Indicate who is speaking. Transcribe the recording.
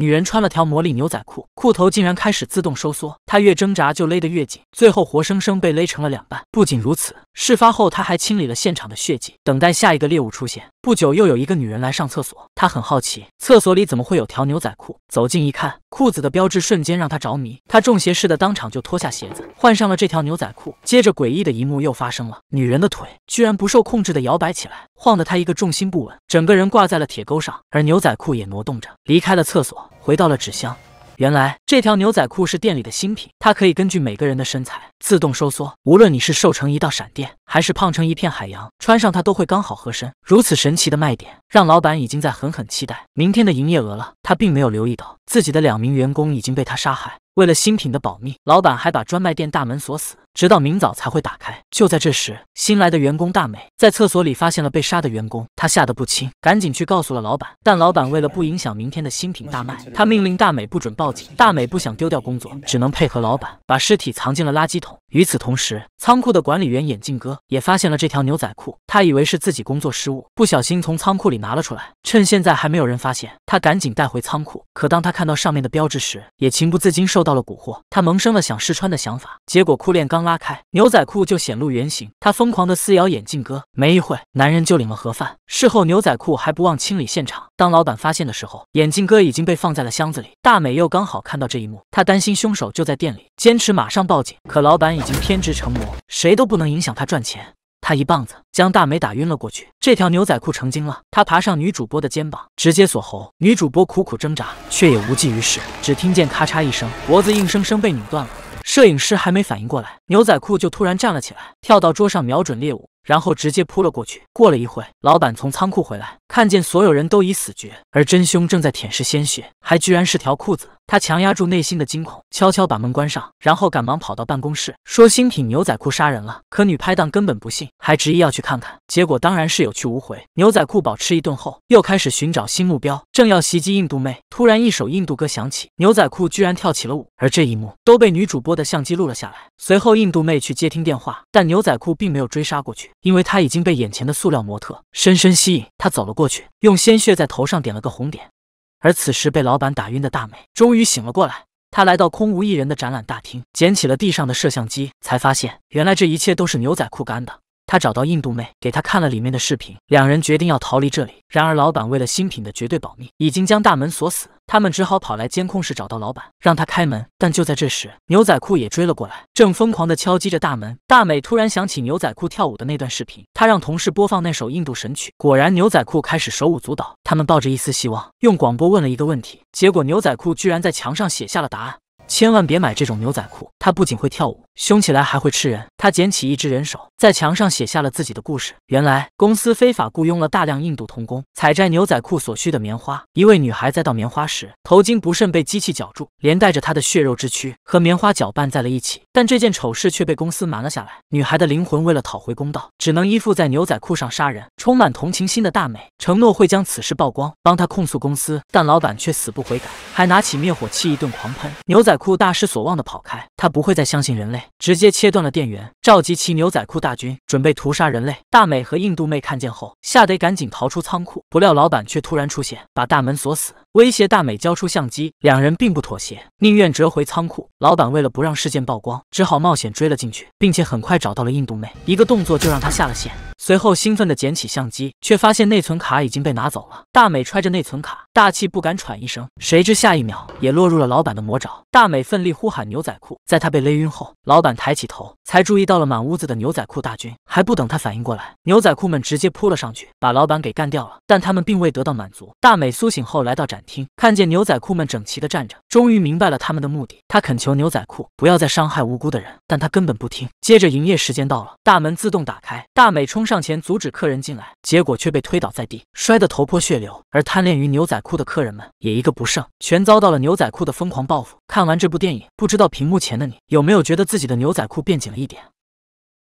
Speaker 1: 女人穿了条魔力牛仔裤，裤头竟然开始自动收缩，她越挣扎就勒得越紧，最后活生生被勒成了两半。不仅如此，事发后她还清理了现场的血迹，等待下一个猎物出现。不久，又有一个女人来上厕所，她很好奇厕所里怎么会有条牛仔裤，走近一看，裤子的标志瞬间让她着迷，她中邪似的当场就脱下鞋子换上了这条牛仔裤，接着诡异的一幕又发生了，女人的腿居然不受控制的摇摆起来。晃得他一个重心不稳，整个人挂在了铁钩上，而牛仔裤也挪动着离开了厕所，回到了纸箱。原来这条牛仔裤是店里的新品，它可以根据每个人的身材自动收缩，无论你是瘦成一道闪电。还是胖成一片海洋，穿上它都会刚好合身。如此神奇的卖点，让老板已经在狠狠期待明天的营业额了。他并没有留意到自己的两名员工已经被他杀害。为了新品的保密，老板还把专卖店大门锁死，直到明早才会打开。就在这时，新来的员工大美在厕所里发现了被杀的员工，她吓得不轻，赶紧去告诉了老板。但老板为了不影响明天的新品大卖，他命令大美不准报警。大美不想丢掉工作，只能配合老板把尸体藏进了垃圾桶。与此同时，仓库的管理员眼镜哥。也发现了这条牛仔裤，他以为是自己工作失误，不小心从仓库里拿了出来。趁现在还没有人发现，他赶紧带回仓库。可当他看到上面的标志时，也情不自禁受到了蛊惑，他萌生了想试穿的想法。结果裤链刚拉开，牛仔裤就显露原形，他疯狂的撕咬眼镜哥。没一会，男人就领了盒饭。事后，牛仔裤还不忘清理现场。当老板发现的时候，眼镜哥已经被放在了箱子里。大美又刚好看到这一幕，她担心凶手就在店里，坚持马上报警。可老板已经偏执成魔，谁都不能影响他赚钱。前，他一棒子将大美打晕了过去。这条牛仔裤成精了，他爬上女主播的肩膀，直接锁喉。女主播苦苦挣扎，却也无济于事。只听见咔嚓一声，脖子硬生生被拧断了。摄影师还没反应过来，牛仔裤就突然站了起来，跳到桌上，瞄准猎物，然后直接扑了过去。过了一会，老板从仓库回来，看见所有人都已死绝，而真凶正在舔舐鲜血，还居然是条裤子。他强压住内心的惊恐，悄悄把门关上，然后赶忙跑到办公室，说：“新品牛仔裤杀人了。”可女拍档根本不信，还执意要去看看。结果当然是有去无回。牛仔裤饱吃一顿后，又开始寻找新目标，正要袭击印度妹，突然一首印度歌响起，牛仔裤居然跳起了舞。而这一幕都被女主播的相机录了下来。随后，印度妹去接听电话，但牛仔裤并没有追杀过去，因为他已经被眼前的塑料模特深深吸引。他走了过去，用鲜血在头上点了个红点。而此时被老板打晕的大美终于醒了过来，她来到空无一人的展览大厅，捡起了地上的摄像机，才发现原来这一切都是牛仔裤干的。她找到印度妹，给她看了里面的视频，两人决定要逃离这里。然而老板为了新品的绝对保密，已经将大门锁死。他们只好跑来监控室，找到老板，让他开门。但就在这时，牛仔裤也追了过来，正疯狂的敲击着大门。大美突然想起牛仔裤跳舞的那段视频，她让同事播放那首印度神曲。果然，牛仔裤开始手舞足蹈。他们抱着一丝希望，用广播问了一个问题。结果，牛仔裤居然在墙上写下了答案：千万别买这种牛仔裤。它不仅会跳舞。凶起来还会吃人。他捡起一只人手，在墙上写下了自己的故事。原来公司非法雇佣了大量印度童工采摘牛仔裤所需的棉花。一位女孩在倒棉花时，头巾不慎被机器绞住，连带着她的血肉之躯和棉花搅拌在了一起。但这件丑事却被公司瞒了下来。女孩的灵魂为了讨回公道，只能依附在牛仔裤上杀人。充满同情心的大美承诺会将此事曝光，帮她控诉公司。但老板却死不悔改，还拿起灭火器一顿狂喷。牛仔裤大失所望的跑开，他不会再相信人类。直接切断了电源，召集其牛仔裤大军，准备屠杀人类。大美和印度妹看见后，吓得赶紧逃出仓库，不料老板却突然出现，把大门锁死，威胁大美交出相机。两人并不妥协，宁愿折回仓库。老板为了不让事件曝光，只好冒险追了进去，并且很快找到了印度妹，一个动作就让她下了线。随后兴奋地捡起相机，却发现内存卡已经被拿走了。大美揣着内存卡，大气不敢喘一声。谁知下一秒也落入了老板的魔爪。大美奋力呼喊牛仔裤，在他被勒晕后，老板抬起头，才注意到了满屋子的牛仔裤大军。还不等他反应过来，牛仔裤们直接扑了上去，把老板给干掉了。但他们并未得到满足。大美苏醒后，来到展厅，看见牛仔裤们整齐地站着，终于明白了他们的目的。他恳求牛仔裤不要再伤害无辜的人，但他根本不听。接着营业时间到了，大门自动打开，大美冲上。上前阻止客人进来，结果却被推倒在地，摔得头破血流。而贪恋于牛仔裤的客人们也一个不剩，全遭到了牛仔裤的疯狂报复。看完这部电影，不知道屏幕前的你有没有觉得自己的牛仔裤变紧了一点？